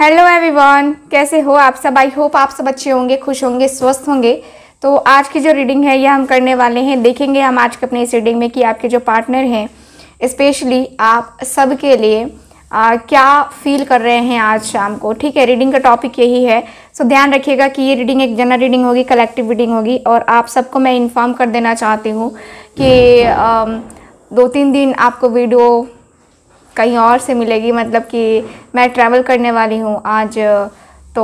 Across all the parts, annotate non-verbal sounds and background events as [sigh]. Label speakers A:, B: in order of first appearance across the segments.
A: Hello everyone कैसे हो आप सब आई होप आप सब अच्छे होंगे खुश होंगे स्वस्थ होंगे तो आज की जो रीडिंग है ये हम करने वाले हैं देखेंगे हम आज के अपने इस रीडिंग में कि आपके जो पार्टनर हैं स्पेशली आप सब के लिए आ, क्या फील कर रहे हैं आज शाम को ठीक है रीडिंग का टॉपिक यही है सो ध्यान रखिएगा कि ये रीडिंग एक जनरल रीडिंग होगी कलेक्टिव रीडिंग होगी और आप सबको मैं इन्फॉर्म कर देना चाहती हूँ कि आ, दो तीन दिन आपको वीडियो कहीं और से मिलेगी मतलब कि मैं ट्रैवल करने वाली हूँ आज तो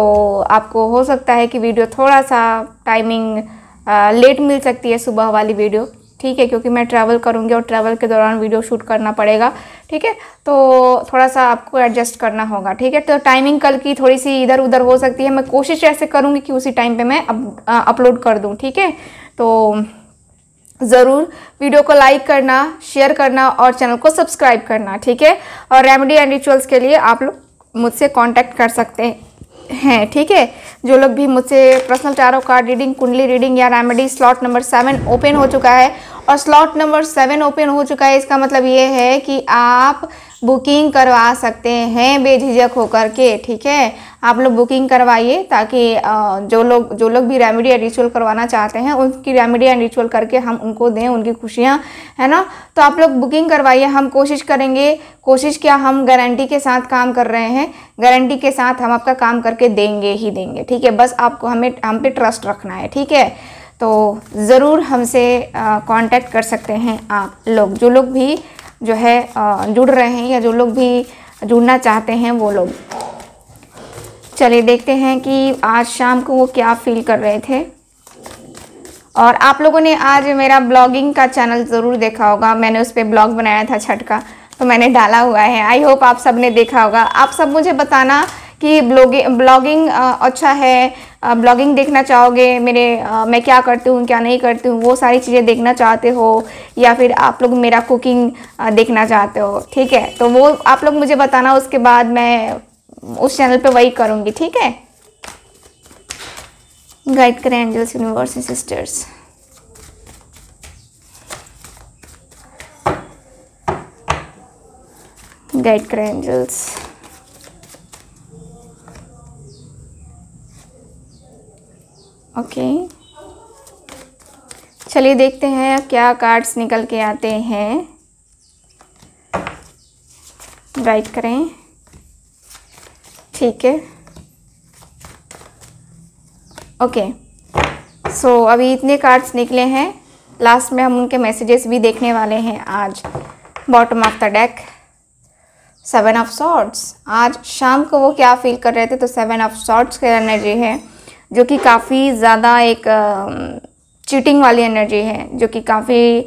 A: आपको हो सकता है कि वीडियो थोड़ा सा टाइमिंग लेट मिल सकती है सुबह वाली वीडियो ठीक है क्योंकि मैं ट्रैवल करूँगी और ट्रैवल के दौरान वीडियो शूट करना पड़ेगा ठीक है तो थोड़ा सा आपको एडजस्ट करना होगा ठीक है तो टाइमिंग कल की थोड़ी सी इधर उधर हो सकती है मैं कोशिश ऐसे करूँगी कि उसी टाइम पर मैं अपलोड कर दूँ ठीक है तो ज़रूर वीडियो को लाइक करना शेयर करना और चैनल को सब्सक्राइब करना ठीक है और रेमेडी एंड रिचुअल्स के लिए आप लोग मुझसे कांटेक्ट कर सकते हैं ठीक है जो लोग भी मुझसे personal tarot card reading kundli reading या remedy slot number seven open हो चुका है और स्लॉट नंबर सेवन ओपन हो चुका है इसका मतलब ये है कि आप बुकिंग करवा सकते हैं बेझिझक होकर के ठीक है आप लोग बुकिंग करवाइए ताकि जो लोग जो लोग भी रेमेडी एंड रिचुअल करवाना चाहते हैं उनकी रेमेडी एंड रिचुअल करके हम उनको दें उनकी खुशियाँ है ना तो आप लोग बुकिंग करवाइए हम कोशिश करेंगे कोशिश क्या हम गारंटी के साथ काम कर रहे हैं गारंटी के साथ हम आपका काम करके देंगे ही देंगे ठीक है बस आपको हमें हम पे ट्रस्ट रखना है ठीक है तो ज़रूर हमसे कांटेक्ट कर सकते हैं आप लोग जो लोग भी जो है आ, जुड़ रहे हैं या जो लोग भी जुड़ना चाहते हैं वो लोग चलिए देखते हैं कि आज शाम को वो क्या फील कर रहे थे और आप लोगों ने आज मेरा ब्लॉगिंग का चैनल ज़रूर देखा होगा मैंने उस पर ब्लॉग बनाया था छठ का तो मैंने डाला हुआ है आई होप आप सब ने देखा होगा आप सब मुझे बताना कि ब्लॉगिंग ब्लॉगिंग अच्छा है ब्लॉगिंग देखना चाहोगे मेरे आ, मैं क्या करती हूँ क्या नहीं करती हूँ वो सारी चीज़ें देखना चाहते हो या फिर आप लोग मेरा कुकिंग देखना चाहते हो ठीक है तो वो आप लोग मुझे बताना उसके बाद मैं उस चैनल पे वही करूँगी ठीक है गाइड करें angels universe and sisters guide करें एंजल्स ओके चलिए देखते हैं क्या कार्ड्स निकल के आते हैं गाइड करें ठीक है ओके सो अभी इतने कार्ड्स निकले हैं लास्ट में हम उनके मैसेजेस भी देखने वाले हैं आज bottom of the deck seven of swords आज शाम को वो क्या फील कर रहे थे तो सेवन ऑफ शॉर्ट्स की एनर्जी है जो कि काफ़ी ज़्यादा एक चीटिंग वाली एनर्जी है जो कि काफ़ी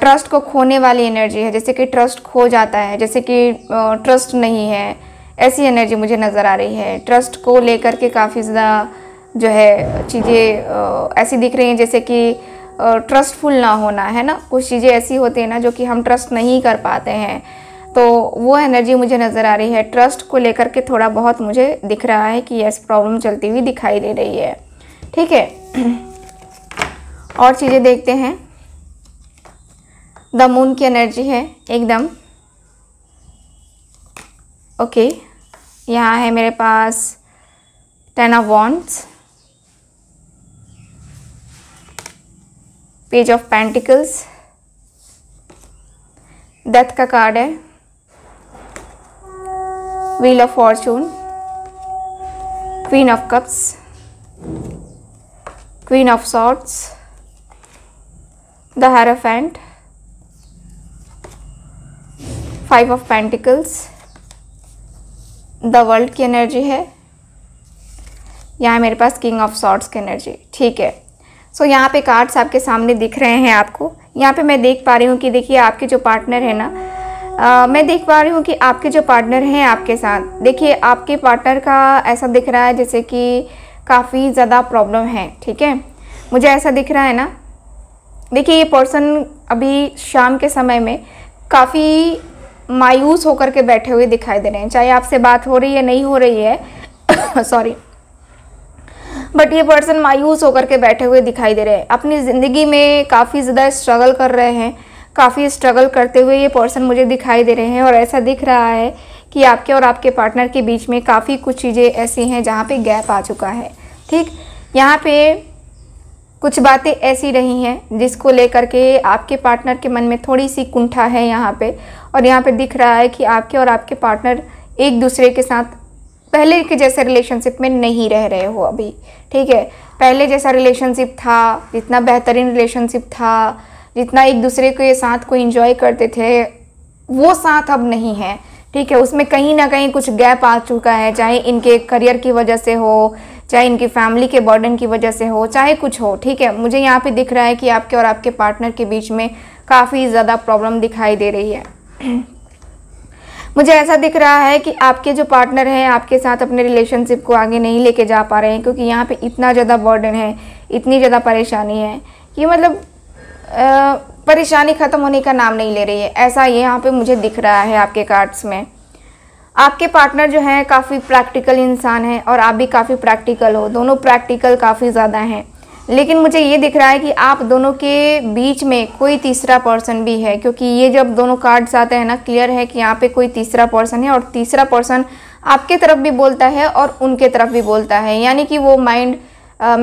A: ट्रस्ट को खोने वाली एनर्जी है जैसे कि ट्रस्ट खो जाता है जैसे कि ट्रस्ट नहीं है ऐसी एनर्जी मुझे नज़र आ रही है ट्रस्ट को लेकर के काफ़ी ज़्यादा जो है चीज़ें ऐसी दिख रही हैं जैसे कि ट्रस्टफुल ना होना है ना कुछ चीज़ें ऐसी होती हैं ना जो कि हम ट्रस्ट नहीं कर पाते हैं तो वो एनर्जी मुझे नज़र आ रही है ट्रस्ट को लेकर के थोड़ा बहुत मुझे दिख रहा है कि यस प्रॉब्लम चलती हुई दिखाई दे रही है ठीक है [clears throat] और चीज़ें देखते हैं द मून की एनर्जी है एकदम ओके okay. यहाँ है मेरे पास ten of wands page of pentacles death का कार्ड है wheel of fortune queen of cups queen of swords the hierophant five of pentacles the world की एनर्जी है यहाँ मेरे पास किंग ऑफ सॉर्ट्स की एनर्जी ठीक है सो so, यहाँ पे कार्ड्स आपके सामने दिख रहे हैं आपको यहाँ पे मैं देख पा रही हूँ कि देखिए आपके जो पार्टनर है ना आ, मैं देख पा रही हूँ कि आपके जो पार्टनर हैं आपके साथ देखिए आपके पार्टनर का ऐसा दिख रहा है जैसे कि काफ़ी ज़्यादा प्रॉब्लम है ठीक है मुझे ऐसा दिख रहा है ना देखिए ये पर्सन अभी शाम के समय में काफ़ी मायूस होकर के बैठे हुए दिखाई दे रहे हैं चाहे आपसे बात हो रही है नहीं हो रही है सॉरी [coughs] बट ये पर्सन मायूस होकर के बैठे हुए दिखाई दे रहे हैं अपनी ज़िंदगी में काफ़ी ज़्यादा स्ट्रगल कर रहे हैं काफ़ी स्ट्रगल करते हुए ये पर्सन मुझे दिखाई दे रहे हैं और ऐसा दिख रहा है कि आपके और आपके पार्टनर के बीच में काफ़ी कुछ चीज़ें ऐसी हैं जहाँ पे गैप आ चुका है ठीक यहाँ पे कुछ बातें ऐसी रही हैं जिसको लेकर के आपके पार्टनर के मन में थोड़ी सी कुंठा है यहाँ पे और यहाँ पर दिख रहा है कि आपके और आपके पार्टनर एक दूसरे के साथ पहले के जैसे रिलेशनशिप में नहीं रह रहे हो अभी ठीक है पहले जैसा रिलेशनशिप था जितना बेहतरीन रिलेशनशिप था जितना एक दूसरे के साथ को इन्जॉय करते थे वो साथ अब नहीं है ठीक है उसमें कहीं ना कहीं कुछ गैप आ चुका है चाहे इनके करियर की वजह से हो चाहे इनकी फैमिली के बर्डन की वजह से हो चाहे कुछ हो ठीक है मुझे यहाँ पे दिख रहा है कि आपके और आपके पार्टनर के बीच में काफ़ी ज़्यादा प्रॉब्लम दिखाई दे रही है मुझे ऐसा दिख रहा है कि आपके जो पार्टनर हैं आपके साथ अपने रिलेशनशिप को आगे नहीं लेके जा पा रहे हैं क्योंकि यहाँ पे इतना ज़्यादा बर्डन है इतनी ज़्यादा परेशानी है कि मतलब परेशानी ख़त्म होने का नाम नहीं ले रही है ऐसा यहाँ पे मुझे दिख रहा है आपके कार्ड्स में आपके पार्टनर जो हैं काफ़ी प्रैक्टिकल इंसान हैं और आप भी काफ़ी प्रैक्टिकल हो दोनों प्रैक्टिकल काफ़ी ज़्यादा हैं लेकिन मुझे ये दिख रहा है कि आप दोनों के बीच में कोई तीसरा पर्सन भी है क्योंकि ये जब दोनों कार्ड्स आते हैं ना क्लियर है कि यहाँ पे कोई तीसरा पर्सन है और तीसरा पर्सन आपके तरफ भी बोलता है और उनके तरफ भी बोलता है यानी कि वो माइंड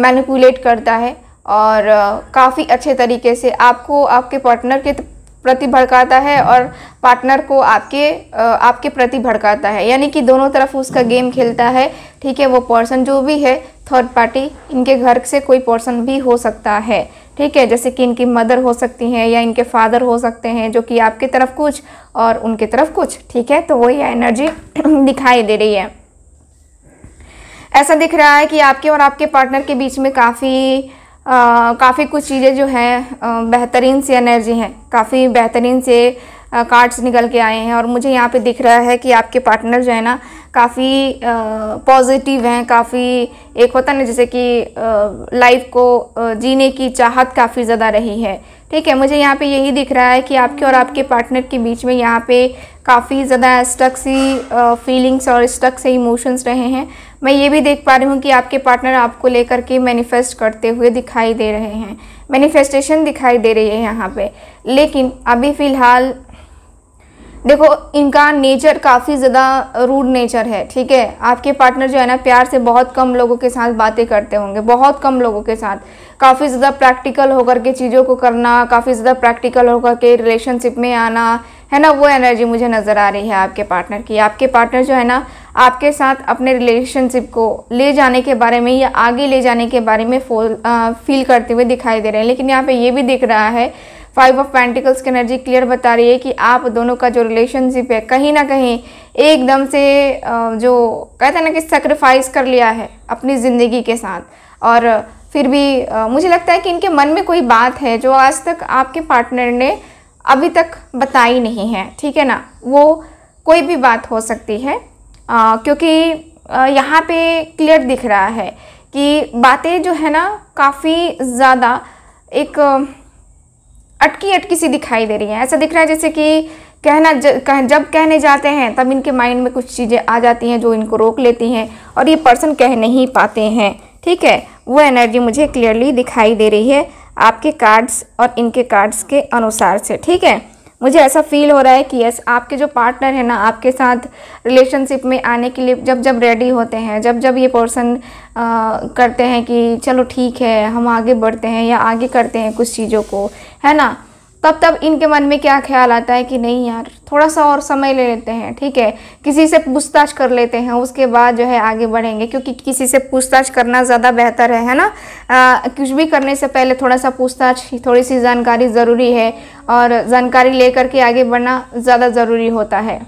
A: मैनिपुलेट करता है और काफ़ी अच्छे तरीके से आपको आपके पार्टनर के प्रति भड़काता है और पार्टनर को आपके आपके प्रति भड़काता है यानी कि दोनों तरफ उसका गेम खेलता है ठीक है वो पर्सन जो भी है थर्ड पार्टी इनके घर से कोई पर्सन भी हो सकता है ठीक है जैसे कि इनकी मदर हो सकती हैं या इनके फादर हो सकते हैं जो कि आपके तरफ कुछ और उनके तरफ कुछ ठीक है तो वही एनर्जी [clears throat] दिखाई दे रही है ऐसा दिख रहा है कि आपके और आपके पार्टनर के बीच में काफ़ी काफ़ी कुछ चीज़ें जो हैं बेहतरीन सी एनर्जी हैं काफ़ी बेहतरीन से कार्ड्स निकल के आए हैं और मुझे यहाँ पे दिख रहा है कि आपके पार्टनर जो है ना काफ़ी पॉजिटिव हैं काफ़ी एक होता ना जैसे कि लाइफ को जीने की चाहत काफ़ी ज़्यादा रही है ठीक है मुझे यहाँ पे यही दिख रहा है कि आपके और आपके पार्टनर के बीच में यहाँ पे काफ़ी ज़्यादा स्टक सी फीलिंग्स और स्टक से इमोशंस रहे हैं मैं ये भी देख पा रही हूँ कि आपके पार्टनर आपको लेकर के मैनिफेस्ट करते हुए दिखाई दे रहे हैं मैनिफेस्टेशन दिखाई दे रही है यहाँ पे लेकिन अभी फ़िलहाल देखो इनका नेचर काफ़ी ज़्यादा रूड नेचर है ठीक है आपके पार्टनर जो है ना प्यार से बहुत कम लोगों के साथ बातें करते होंगे बहुत कम लोगों के साथ काफ़ी ज़्यादा प्रैक्टिकल होकर के चीज़ों को करना काफ़ी ज़्यादा प्रैक्टिकल होकर के रिलेशनशिप में आना है ना वो एनर्जी मुझे नज़र आ रही है आपके पार्टनर की आपके पार्टनर जो है ना आपके साथ अपने रिलेशनशिप को ले जाने के बारे में या आगे ले जाने के बारे में फील करते हुए दिखाई दे रहे हैं लेकिन यहाँ पे ये भी दिख रहा है फाइव ऑफ पेंटिकल्स की एनर्जी क्लियर बता रही है कि आप दोनों का जो रिलेशनशिप है कहीं ना कहीं एकदम से जो कहते हैं ना कि सेक्रीफाइस कर लिया है अपनी ज़िंदगी के साथ और फिर भी मुझे लगता है कि इनके मन में कोई बात है जो आज तक आपके पार्टनर ने अभी तक बताई नहीं है ठीक है ना वो कोई भी बात हो सकती है आ, क्योंकि यहाँ पे क्लियर दिख रहा है कि बातें जो है ना काफ़ी ज़्यादा एक अटकी अटकी सी दिखाई दे रही है ऐसा दिख रहा है जैसे कि कहना ज, कह, जब कहने जाते हैं तब इनके माइंड में कुछ चीज़ें आ जाती हैं जो इनको रोक लेती हैं और ये पर्सन कह नहीं पाते हैं ठीक है वो एनर्जी मुझे क्लियरली दिखाई दे रही है आपके कार्ड्स और इनके कार्ड्स के अनुसार से ठीक है मुझे ऐसा फील हो रहा है कि यस आपके जो पार्टनर है ना आपके साथ रिलेशनशिप में आने के लिए जब जब रेडी होते हैं जब जब ये पर्सन करते हैं कि चलो ठीक है हम आगे बढ़ते हैं या आगे करते हैं कुछ चीज़ों को है ना तब तब इनके मन में क्या ख्याल आता है कि नहीं यार थोड़ा सा और समय ले लेते हैं ठीक है किसी से पूछताछ कर लेते हैं उसके बाद जो है आगे बढ़ेंगे क्योंकि किसी से पूछताछ करना ज़्यादा बेहतर है है ना आ, कुछ भी करने से पहले थोड़ा सा पूछताछ थोड़ी सी जानकारी ज़रूरी है और जानकारी लेकर के आगे बढ़ना ज़्यादा ज़रूरी होता है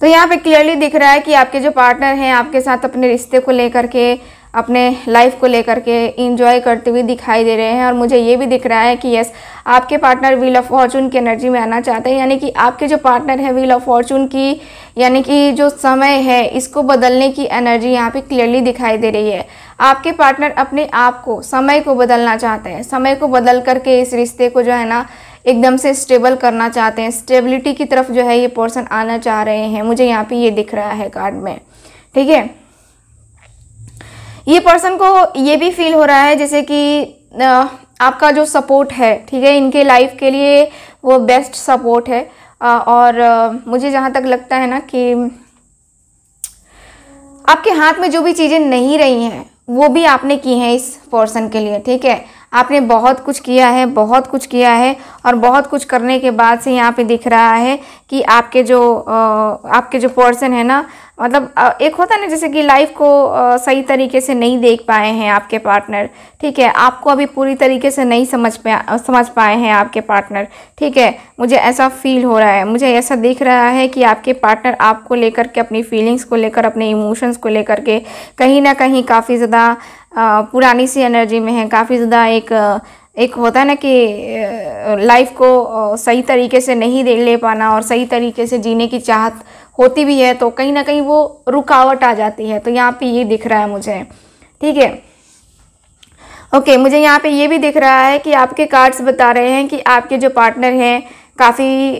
A: तो यहाँ पे क्लियरली दिख रहा है कि आपके जो पार्टनर हैं आपके साथ अपने रिश्ते को लेकर के अपने लाइफ को लेकर के इंजॉय करते हुए दिखाई दे रहे हैं और मुझे ये भी दिख रहा है कि यस आपके पार्टनर व्हील ऑफ फॉर्चून की एनर्जी में आना चाहते हैं यानी कि आपके जो पार्टनर है व्हील ऑफ फॉर्चून की यानी कि जो समय है इसको बदलने की एनर्जी यहाँ पे क्लियरली दिखाई दे रही है आपके पार्टनर अपने आप को समय को बदलना चाहते हैं समय को बदल करके इस रिश्ते को जो है ना एकदम से स्टेबल करना चाहते हैं स्टेबिलिटी की तरफ जो है ये पर्सन आना चाह रहे हैं मुझे यहाँ पे ये दिख रहा है कार्ड में ठीक है ये पर्सन को ये भी फील हो रहा है जैसे कि आपका जो सपोर्ट है ठीक है इनके लाइफ के लिए वो बेस्ट सपोर्ट है और मुझे जहाँ तक लगता है ना कि आपके हाथ में जो भी चीज़ें नहीं रही हैं वो भी आपने की हैं इस पर्सन के लिए ठीक है आपने बहुत कुछ किया है बहुत कुछ किया है और बहुत कुछ करने के बाद से यहाँ पे दिख रहा है कि आपके जो आपके जो पर्सन है ना मतलब एक होता है ना जैसे कि लाइफ को सही तरीके से नहीं देख पाए हैं आपके पार्टनर ठीक है आपको अभी पूरी तरीके से नहीं समझ पाए समझ पाए हैं आपके पार्टनर ठीक है मुझे ऐसा फील हो रहा है मुझे ऐसा दिख रहा है कि आपके पार्टनर आपको लेकर के अपनी फीलिंग्स को लेकर अपने इमोशंस को लेकर के कहीं ना कहीं काफ़ी ज़्यादा पुरानी सी एनर्जी में है काफ़ी ज़्यादा एक एक होता है ना कि लाइफ को सही तरीके से नहीं दे ले पाना और सही तरीके से जीने की चाहत होती भी है तो कहीं ना कहीं वो रुकावट आ जाती है तो यहाँ पे ये दिख रहा है मुझे ठीक है ओके मुझे यहाँ पे ये भी दिख रहा है कि आपके कार्ड्स बता रहे हैं कि आपके जो पार्टनर हैं काफ़ी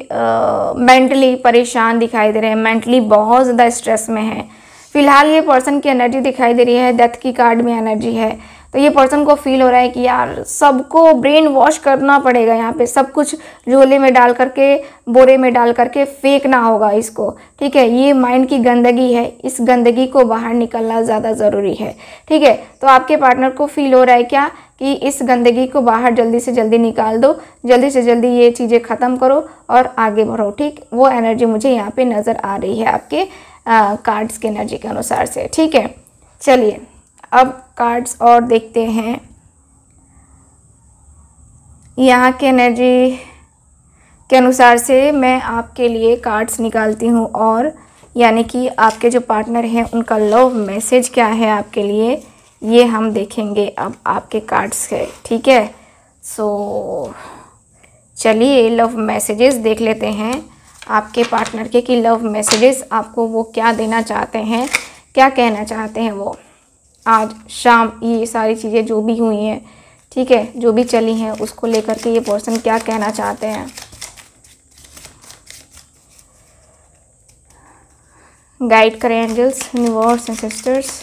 A: मेंटली परेशान दिखाई दे रहे हैं मेंटली बहुत ज़्यादा स्ट्रेस में है फिलहाल ये पर्सन की एनर्जी दिखाई दे रही है डेथ की कार्ड में एनर्जी है तो ये पर्सन को फील हो रहा है कि यार सबको ब्रेन वॉश करना पड़ेगा यहाँ पे सब कुछ झोले में डाल करके बोरे में डाल करके फेंकना होगा इसको ठीक है ये माइंड की गंदगी है इस गंदगी को बाहर निकलना ज़्यादा ज़रूरी है ठीक है तो आपके पार्टनर को फील हो रहा है क्या कि इस गंदगी को बाहर जल्दी से जल्दी निकाल दो जल्दी से जल्दी ये चीज़ें ख़त्म करो और आगे बढ़ो ठीक वो एनर्जी मुझे यहाँ पर नज़र आ रही है आपके कार्ड्स के एनर्जी के अनुसार से ठीक है चलिए अब कार्ड्स और देखते हैं यहाँ के एनर्जी के अनुसार से मैं आपके लिए कार्ड्स निकालती हूँ और यानी कि आपके जो पार्टनर हैं उनका लव मैसेज क्या है आपके लिए ये हम देखेंगे अब आपके कार्ड्स है ठीक है सो so, चलिए लव मैसेजेस देख लेते हैं आपके पार्टनर के कि लव मैसेजेस आपको वो क्या देना चाहते हैं क्या कहना चाहते हैं वो आज शाम ये सारी चीज़ें जो भी हुई हैं ठीक है जो भी चली हैं उसको लेकर के ये पर्सन क्या कहना चाहते हैं गाइड करें angels universe and sisters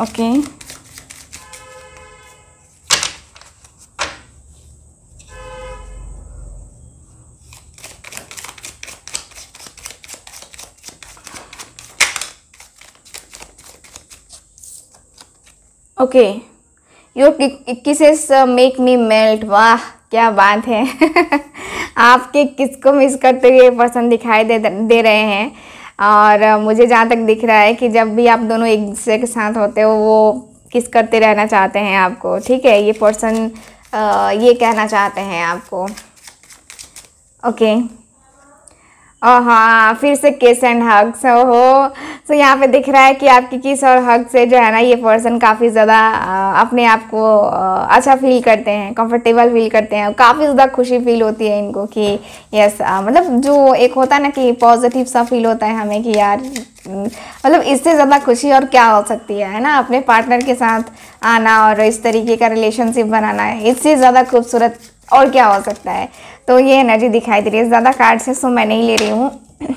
A: okay okay. Okay your kisses make me melt वाह क्या बात है [laughs] आपके किस को मिस करते हुए पर्सन दिखाई दे दे रहे हैं और uh, मुझे जहाँ तक दिख रहा है कि जब भी आप दोनों एक दूसरे के साथ होते हो वो किस करते रहना चाहते हैं आपको ठीक है ये पर्सन uh, ये कहना चाहते हैं आपको ओके okay. और हाँ फिर से किस एंड हग्स हो सो यहाँ पे दिख रहा है कि आपकी किस और हग से जो है ना ये पर्सन काफ़ी ज़्यादा अपने आप को अच्छा फील करते हैं कंफर्टेबल फील करते हैं काफ़ी ज़्यादा खुशी फील होती है इनको कि यस मतलब जो एक होता है ना कि पॉजिटिव सा फील होता है हमें कि यार हम्म, मतलब इससे ज़्यादा खुशी और क्या हो सकती है है ना अपने पार्टनर के साथ आना और इस तरीके का रिलेशनशिप बनाना है इससे ज़्यादा खूबसूरत और क्या हो सकता है तो ये एनर्जी दिखाई दे रही है ज़्यादा कार्ड्स है सो मैं नहीं ले रही हूँ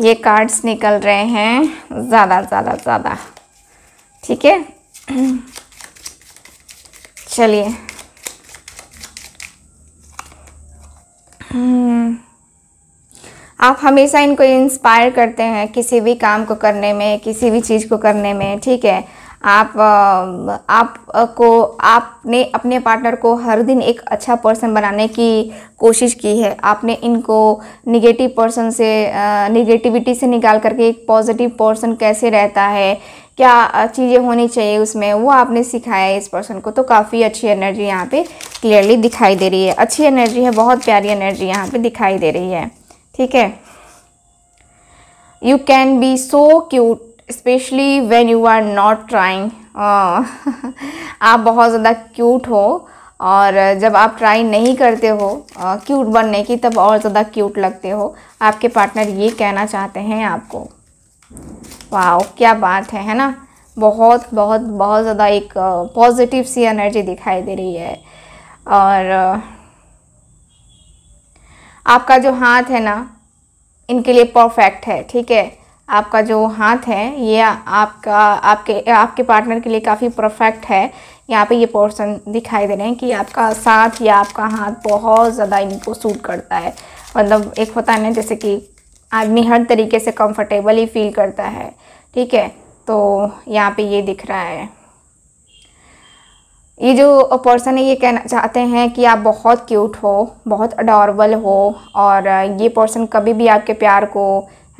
A: ये कार्ड्स निकल रहे हैं ज़्यादा ज़्यादा ज़्यादा ठीक है चलिए आप हमेशा इनको इंस्पायर करते हैं किसी भी काम को करने में किसी भी चीज़ को करने में ठीक है आप आपको आपने अपने पार्टनर को हर दिन एक अच्छा पर्सन बनाने की कोशिश की है आपने इनको निगेटिव पर्सन से निगेटिविटी से निकाल करके एक पॉजिटिव पर्सन कैसे रहता है क्या चीज़ें होनी चाहिए उसमें वो आपने सिखाया है इस पर्सन को तो काफ़ी अच्छी एनर्जी यहाँ पे क्लियरली दिखाई दे रही है अच्छी एनर्जी है बहुत प्यारी एनर्जी यहाँ पे दिखाई दे रही है ठीक है you can be so cute specially when you are not trying आप बहुत ज़्यादा क्यूट हो और जब आप ट्राई नहीं करते हो क्यूट uh, बनने की तब और ज़्यादा क्यूट लगते हो आपके पार्टनर ये कहना चाहते हैं आपको वाह क्या बात है है ना बहुत बहुत बहुत ज़्यादा एक पॉजिटिव uh, सी एनर्जी दिखाई दे रही है और uh, आपका जो हाथ है ना इनके लिए परफेक्ट है ठीक है आपका जो हाथ है ये आपका आपके आपके पार्टनर के लिए काफ़ी परफेक्ट है यहाँ पे ये पोर्शन दिखाई दे रहे हैं कि आपका साथ या आपका हाथ बहुत ज़्यादा इनको सूट करता है मतलब एक होता है ना जैसे कि आदमी हर तरीके से कंफर्टेबल ही फील करता है ठीक है तो यहाँ पे ये दिख रहा है ये जो पर्सन है ये कहना चाहते हैं कि आप बहुत क्यूट हो बहुत अडोरेबल हो और ये पर्सन कभी भी आपके प्यार को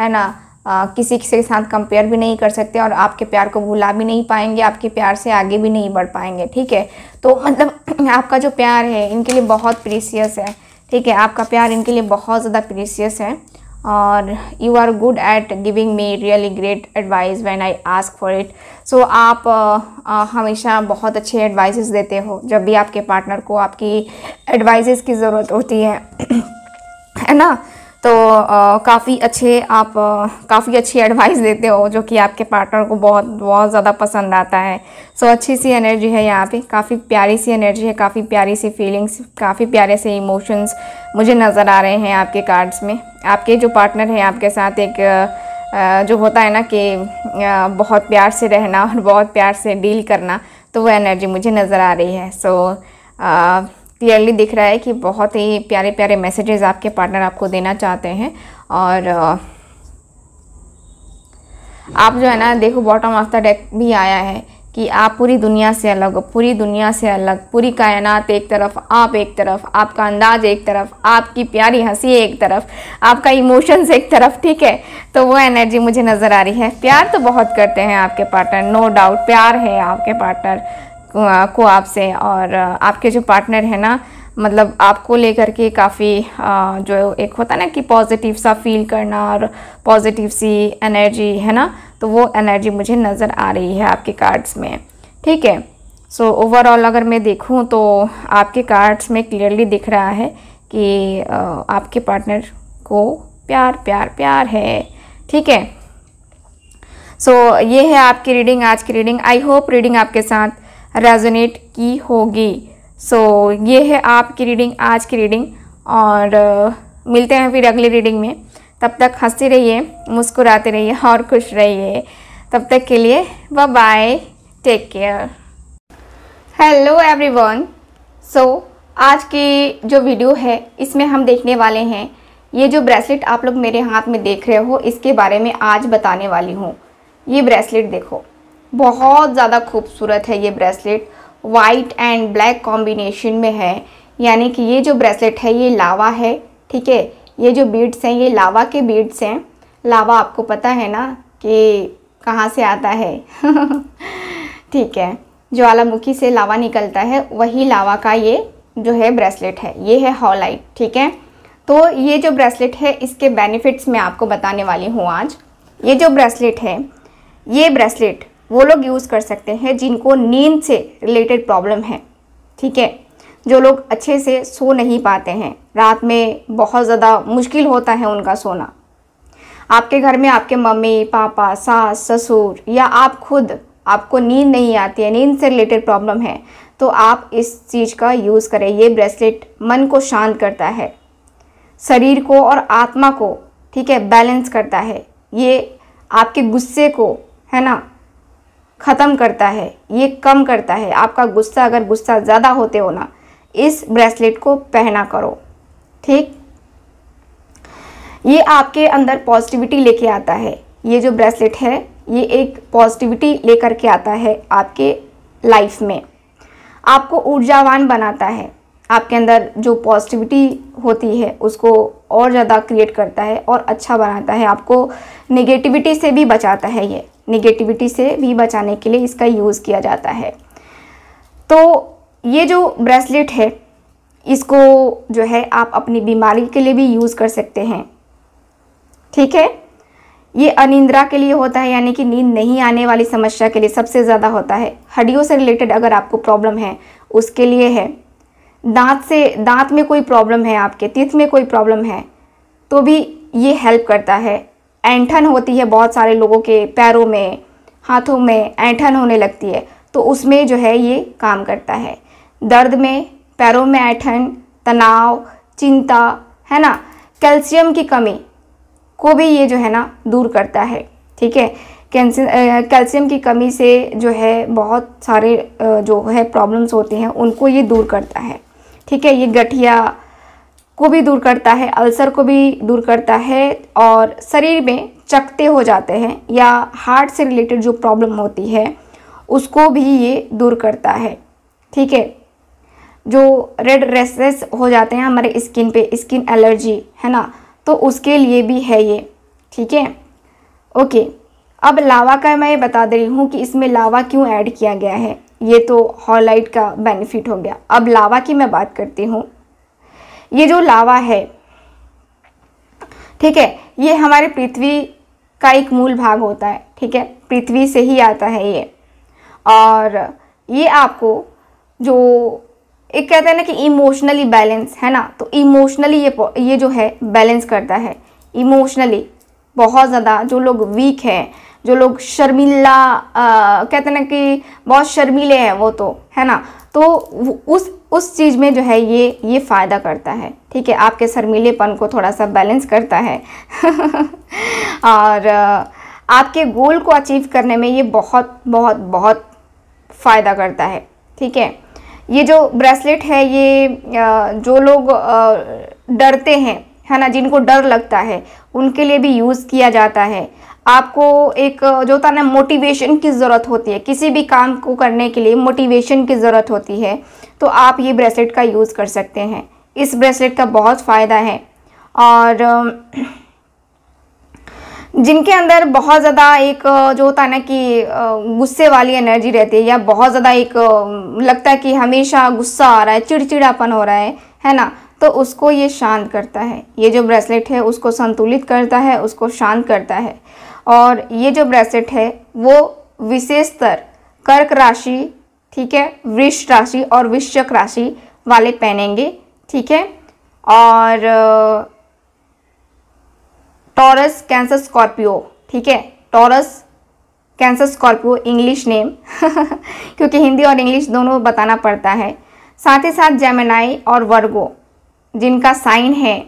A: है ना आ, किसी के साथ कंपेयर भी नहीं कर सकते और आपके प्यार को भुला भी नहीं पाएंगे आपके प्यार से आगे भी नहीं बढ़ पाएंगे ठीक है तो मतलब [clears throat] आपका जो प्यार है इनके लिए बहुत प्रीसियस है ठीक है आपका प्यार इनके लिए बहुत ज़्यादा प्रीसियस है और you are good at giving me really great advice when I ask for it so आप आ, हमेशा बहुत अच्छे एडवाइसेस देते हो जब भी आपके पार्टनर को आपकी एडवाइसेस की ज़रूरत होती है [clears throat] है ना तो काफ़ी अच्छे आप काफ़ी अच्छी एडवाइस देते हो जो कि आपके पार्टनर को बहुत बहुत ज़्यादा पसंद आता है सो so, अच्छी सी एनर्जी है यहाँ पे काफ़ी प्यारी सी एनर्जी है काफ़ी प्यारी सी फीलिंग्स काफ़ी प्यारे से इमोशंस मुझे नज़र आ रहे हैं आपके कार्ड्स में आपके जो पार्टनर हैं आपके साथ एक जो होता है ना कि बहुत प्यार से रहना और बहुत प्यार से डील करना तो वह एनर्जी मुझे नज़र आ रही है सो so, क्लियरली दिख रहा है कि बहुत ही प्यारे प्यारे मैसेजेस आपके पार्टनर आपको देना चाहते हैं और आप जो है ना देखो बॉटम ऑफ द डेक भी आया है कि आप पूरी दुनिया से अलग हो पूरी दुनिया से अलग पूरी कायनात एक तरफ आप एक तरफ आपका अंदाज एक तरफ आपकी प्यारी हंसी एक तरफ आपका इमोशंस एक तरफ ठीक है तो वो एनर्जी मुझे नज़र आ रही है प्यार तो बहुत करते हैं आपके पार्टनर नो डाउट प्यार है आपके पार्टनर को आपसे और आपके जो पार्टनर है ना मतलब आपको लेकर के काफ़ी जो एक होता ना कि पॉजिटिव सा फील करना और पॉजिटिव सी एनर्जी है ना तो वो एनर्जी मुझे नज़र आ रही है आपके कार्ड्स में ठीक है सो ओवरऑल अगर मैं देखूं तो आपके कार्ड्स में क्लियरली दिख रहा है कि आपके पार्टनर को प्यार प्यार प्यार है ठीक है सो so, ये है आपकी रीडिंग आज की रीडिंग आई होप रीडिंग आपके साथ रेजोनेट की होगी सो so, ये है आपकी रीडिंग आज की रीडिंग और आ, uh, मिलते हैं फिर अगली रीडिंग में तब तक हंसते रहिए मुस्कुराते रहिए और खुश रहिए तब तक के लिए bye bye take care hello everyone so आज की जो वीडियो है इसमें हम देखने वाले हैं ये जो ब्रेसलेट आप लोग मेरे हाथ में देख रहे हो इसके बारे में आज बताने वाली हूँ ये ब्रेसलेट देखो बहुत ज़्यादा खूबसूरत है ये bracelet white and black combination में है यानी कि ये जो ब्रेसलेट है ये लावा है ठीक है ये जो बीड्स हैं ये लावा के बीड्स हैं लावा आपको पता है ना कि कहाँ से आता है [laughs] ठीक है ज्वालामुखी से लावा निकलता है वही लावा का ये जो है ब्रेसलेट है ये है हॉलाइट ठीक है तो ये जो ब्रेसलेट है इसके बेनिफिट्स मैं आपको बताने वाली हूँ आज ये जो ब्रेसलेट है ये ब्रेसलेट वो लोग यूज़ कर सकते हैं जिनको नींद से रिलेटेड प्रॉब्लम है ठीक है जो लोग अच्छे से सो नहीं पाते हैं रात में बहुत ज़्यादा मुश्किल होता है उनका सोना आपके घर में आपके मम्मी पापा सास ससुर या आप खुद आपको नींद नहीं आती है नींद से रिलेटेड प्रॉब्लम है तो आप इस चीज़ का यूज़ करें ये ब्रेसलेट मन को शांत करता है शरीर को और आत्मा को ठीक है बैलेंस करता है ये आपके गुस्से को है ना ख़त्म करता है ये कम करता है आपका गुस्सा अगर गुस्सा ज़्यादा होते हो ना इस ब्रेसलेट को पहना करो ठीक ये आपके अंदर पॉजिटिविटी लेके आता है ये जो ब्रेसलेट है ये एक पॉजिटिविटी लेकर के आता है आपके लाइफ में आपको ऊर्जावान बनाता है आपके अंदर जो पॉजिटिविटी होती है उसको और ज़्यादा क्रिएट करता है और अच्छा बनाता है आपको नेगेटिविटी से भी बचाता है ये निगेटिविटी से भी बचाने के लिए इसका यूज़ किया जाता है तो ये जो ब्रेसलेट है इसको जो है आप अपनी बीमारी के लिए भी यूज़ कर सकते हैं ठीक है ये अनिंद्रा के लिए होता है यानी कि नींद नहीं आने वाली समस्या के लिए सबसे ज़्यादा होता है हड्डियों से रिलेटेड अगर आपको प्रॉब्लम है उसके लिए है दांत से दांत में कोई प्रॉब्लम है आपके तीत में कोई प्रॉब्लम है तो भी ये हेल्प करता है ऐंठन होती है बहुत सारे लोगों के पैरों में हाथों में ऐंठन होने लगती है तो उसमें जो है ये काम करता है दर्द में पैरों में ऐंठन तनाव चिंता है ना कैल्शियम की कमी को भी ये जो है ना दूर करता है ठीक है कैल्शियम की कमी से जो है बहुत सारे जो है प्रॉब्लम्स होते हैं उनको ये दूर करता है ठीक है ये गठिया को भी दूर करता है अल्सर को भी दूर करता है और शरीर में चकते हो जाते हैं या हार्ट से रिलेटेड जो प्रॉब्लम होती है उसको भी ये दूर करता है ठीक है जो रेड रेसेस हो जाते हैं हमारे स्किन पे स्किन एलर्जी है ना तो उसके लिए भी है ये ठीक है ओके अब लावा का मैं बता दे रही हूँ कि इसमें लावा क्यों ऐड किया गया है ये तो हॉलाइट का बेनिफिट हो गया अब लावा की मैं बात करती हूँ ये जो लावा है ठीक है ये हमारे पृथ्वी का एक मूल भाग होता है ठीक है पृथ्वी से ही आता है ये और ये आपको जो एक कहते हैं ना कि इमोशनली बैलेंस है ना तो इमोशनली ये ये जो है बैलेंस करता है इमोशनली बहुत ज़्यादा जो लोग वीक हैं जो लोग शर्मिला आ, कहते हैं ना कि बहुत शर्मीले हैं वो तो है ना तो उस उस चीज़ में जो है ये ये फ़ायदा करता है ठीक है आपके शर्मीलेपन को थोड़ा सा बैलेंस करता है [laughs] और आपके गोल को अचीव करने में ये बहुत बहुत बहुत फ़ायदा करता है ठीक है ये जो ब्रेसलेट है ये जो लोग डरते हैं है ना जिनको डर लगता है उनके लिए भी यूज़ किया जाता है आपको एक जो होता है ना मोटिवेशन की ज़रूरत होती है किसी भी काम को करने के लिए मोटिवेशन की ज़रूरत होती है तो आप ये ब्रेसलेट का यूज़ कर सकते हैं इस ब्रेसलेट का बहुत फ़ायदा है और जिनके अंदर बहुत ज़्यादा एक जो होता है ना कि गुस्से वाली एनर्जी रहती है या बहुत ज़्यादा एक लगता है कि हमेशा गुस्सा आ रहा है चिड़चिड़ापन हो रहा है है ना तो उसको ये शांत करता है ये जो ब्रेसलेट है उसको संतुलित करता है उसको शांत करता है और ये जो ब्रेसलेट है वो विशेषतर कर्क राशि ठीक है वृक्ष राशि और वृश्चक राशि वाले पहनेंगे ठीक है और टॉरस कैंसर स्कॉर्पियो ठीक है Taurus Cancer Scorpio English name क्योंकि हिंदी और इंग्लिश दोनों बताना पड़ता है साथ ही साथ जेमिनाई और वर्गो जिनका साइन है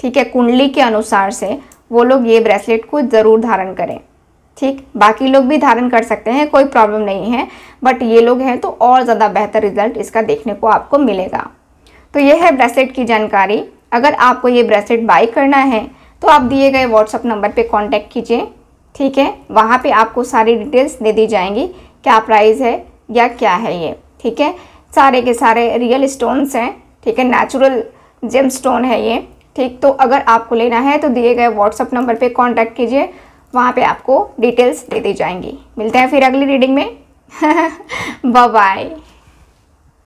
A: ठीक है कुंडली के अनुसार से वो लोग ये ब्रेसलेट को ज़रूर धारण करें ठीक बाकी लोग भी धारण कर सकते हैं कोई प्रॉब्लम नहीं है बट ये लोग हैं तो और ज़्यादा बेहतर रिजल्ट इसका देखने को आपको मिलेगा तो ये है ब्रेसलेट की जानकारी अगर आपको ये ब्रेसलेट बाई करना है तो आप दिए गए व्हाट्सअप नंबर पे कांटेक्ट कीजिए ठीक है वहाँ पे आपको सारी डिटेल्स दे दी जाएंगी क्या प्राइस है या क्या है ये ठीक है सारे के सारे रियल स्टोन्स हैं ठीक है नेचुरल जेम स्टोन है ये ठीक तो अगर आपको लेना है तो दिए गए व्हाट्सअप नंबर पे कांटेक्ट कीजिए वहाँ पे आपको डिटेल्स दे दी जाएंगी मिलते हैं फिर अगली रीडिंग में बाय [laughs]